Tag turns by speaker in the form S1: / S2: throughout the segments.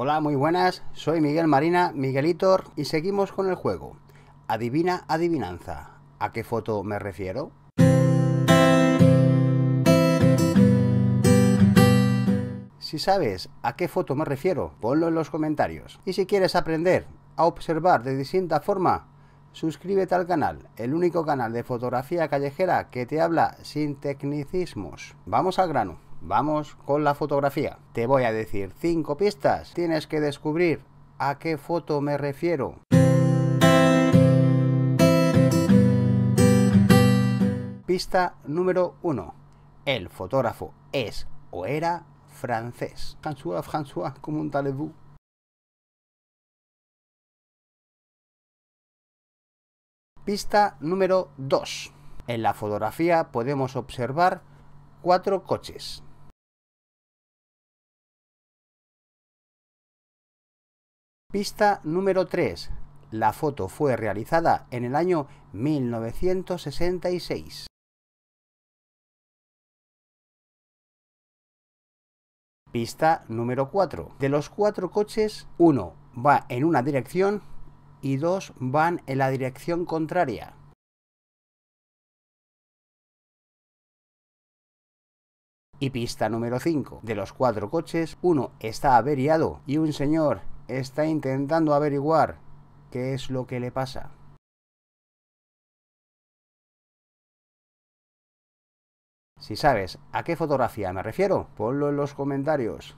S1: Hola, muy buenas, soy Miguel Marina, Miguelitor, y seguimos con el juego. Adivina adivinanza. ¿A qué foto me refiero? Si sabes a qué foto me refiero, ponlo en los comentarios. Y si quieres aprender a observar de distinta forma, suscríbete al canal, el único canal de fotografía callejera que te habla sin tecnicismos. Vamos al grano. Vamos con la fotografía. Te voy a decir cinco pistas. Tienes que descubrir a qué foto me refiero. Pista número 1.
S2: El fotógrafo es o era francés. François, François, como un talebú. Pista número 2. En la fotografía podemos observar cuatro coches. Pista número 3. La foto fue realizada en el año 1966. Pista número 4. De los cuatro coches, uno va en una dirección y dos van en la dirección contraria. Y pista número 5. De los cuatro coches, uno está averiado y un señor está intentando averiguar qué es lo que le pasa. Si sabes a qué fotografía me refiero, ponlo en los comentarios.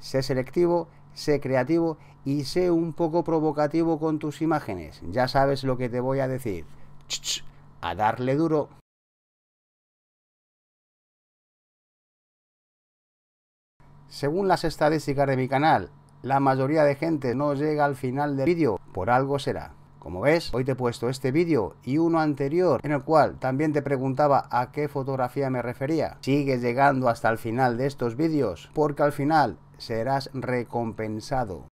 S2: Sé selectivo, sé creativo y sé un poco provocativo con tus imágenes. Ya sabes lo que te voy a decir. a darle duro. Según las estadísticas de mi canal, la mayoría de gente no llega al final del vídeo, por algo será. Como ves, hoy te he puesto
S1: este vídeo y uno anterior en el cual también te preguntaba a qué fotografía me refería.
S2: Sigue llegando hasta el final de estos vídeos porque al final serás recompensado.